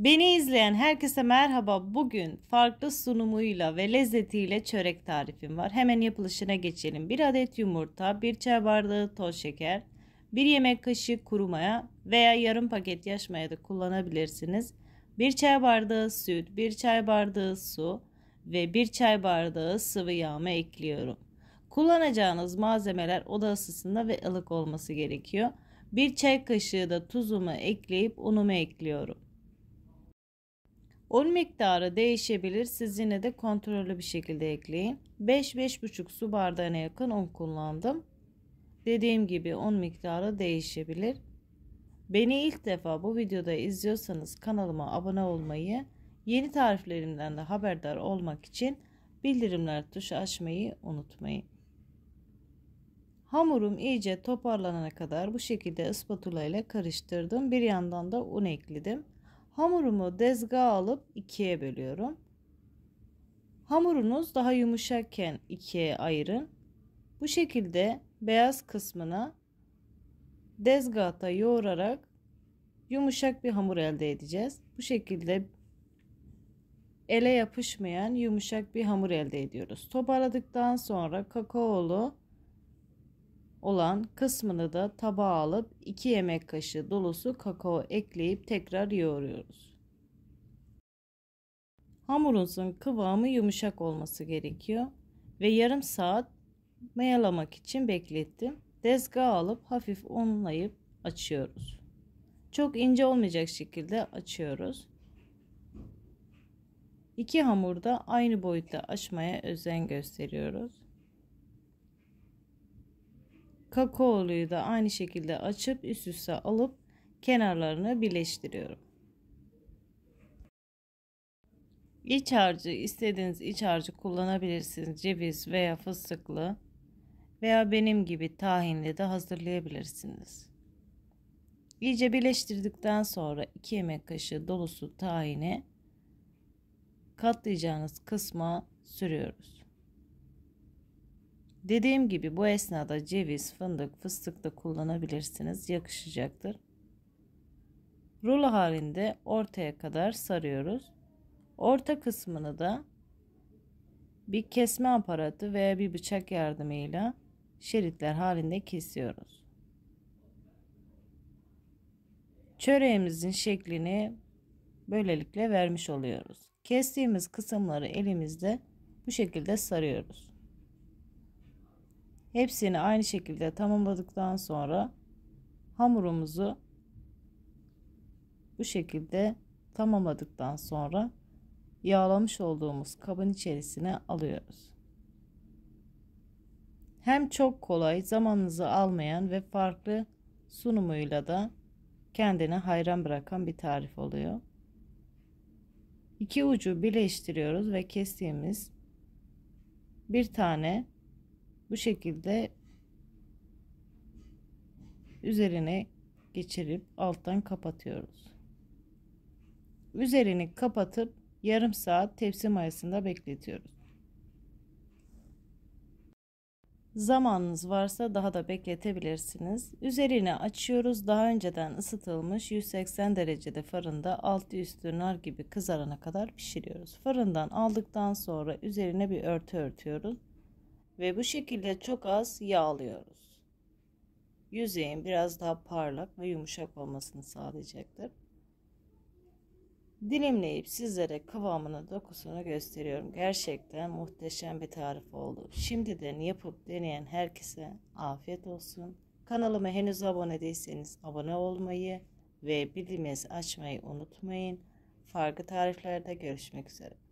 Beni izleyen herkese merhaba. Bugün farklı sunumuyla ve lezzetiyle çörek tarifim var. Hemen yapılışına geçelim. 1 adet yumurta, 1 çay bardağı toz şeker, 1 yemek kaşığı kuru maya veya yarım paket yaş maya da kullanabilirsiniz. 1 çay bardağı süt, 1 çay bardağı su ve 1 çay bardağı sıvı yağımı ekliyorum. Kullanacağınız malzemeler oda ısısında ve ılık olması gerekiyor. 1 çay kaşığı da tuzumu ekleyip unumu ekliyorum. Un miktarı değişebilir. Siz yine de kontrollü bir şekilde ekleyin. 5-5,5 su bardağına yakın un kullandım. Dediğim gibi un miktarı değişebilir. Beni ilk defa bu videoda izliyorsanız kanalıma abone olmayı, yeni tariflerimden de haberdar olmak için bildirimler tuşu açmayı unutmayın. Hamurum iyice toparlanana kadar bu şekilde ıspatula ile karıştırdım. Bir yandan da un ekledim. Hamurumu dezgağa alıp ikiye bölüyorum. Hamurunuz daha yumuşakken ikiye ayırın. Bu şekilde beyaz kısmına dezgahta yoğurarak yumuşak bir hamur elde edeceğiz. Bu şekilde ele yapışmayan yumuşak bir hamur elde ediyoruz. Toparladıktan sonra kakaolu olan kısmını da tabağa alıp 2 yemek kaşığı dolusu kakao ekleyip tekrar yoğuruyoruz. Hamurumuzun kıvamı yumuşak olması gerekiyor ve yarım saat mayalamak için beklettim. Tezgaha alıp hafif unlayıp açıyoruz. Çok ince olmayacak şekilde açıyoruz. İki hamurda aynı boyutta açmaya özen gösteriyoruz. Kakaoluyu da aynı şekilde açıp üst üste alıp kenarlarını birleştiriyorum. İç harcı istediğiniz iç harcı kullanabilirsiniz. Ceviz veya fıstıklı veya benim gibi tahinli de hazırlayabilirsiniz. İyice birleştirdikten sonra 2 yemek kaşığı dolusu tahini katlayacağınız kısma sürüyoruz. Dediğim gibi bu esnada ceviz, fındık, fıstık da kullanabilirsiniz. Yakışacaktır. Rulo halinde ortaya kadar sarıyoruz. Orta kısmını da bir kesme aparatı veya bir bıçak yardımıyla şeritler halinde kesiyoruz. Çöreğimizin şeklini böylelikle vermiş oluyoruz. Kestiğimiz kısımları elimizde bu şekilde sarıyoruz. Hepsini aynı şekilde tamamladıktan sonra hamurumuzu bu şekilde tamamladıktan sonra yağlamış olduğumuz kabın içerisine alıyoruz. Hem çok kolay, zamanınızı almayan ve farklı sunumuyla da kendine hayran bırakan bir tarif oluyor. İki ucu birleştiriyoruz ve kestiğimiz bir tane bu şekilde üzerine geçirip alttan kapatıyoruz. Üzerini kapatıp yarım saat tepsi mayasında bekletiyoruz. Zamanınız varsa daha da bekletebilirsiniz. Üzerini açıyoruz. Daha önceden ısıtılmış 180 derecede fırında altı üstü nar gibi kızarana kadar pişiriyoruz. Fırından aldıktan sonra üzerine bir örtü örtüyoruz ve bu şekilde çok az yağ alıyoruz. Yüzeyin biraz daha parlak ve yumuşak olmasını sağlayacaktır. Dilimleyip sizlere kıvamını dokusunu gösteriyorum. Gerçekten muhteşem bir tarif oldu. Şimdiden yapıp deneyen herkese afiyet olsun. Kanalıma henüz abone değilseniz abone olmayı ve bildirimleri açmayı unutmayın. Farklı tariflerde görüşmek üzere.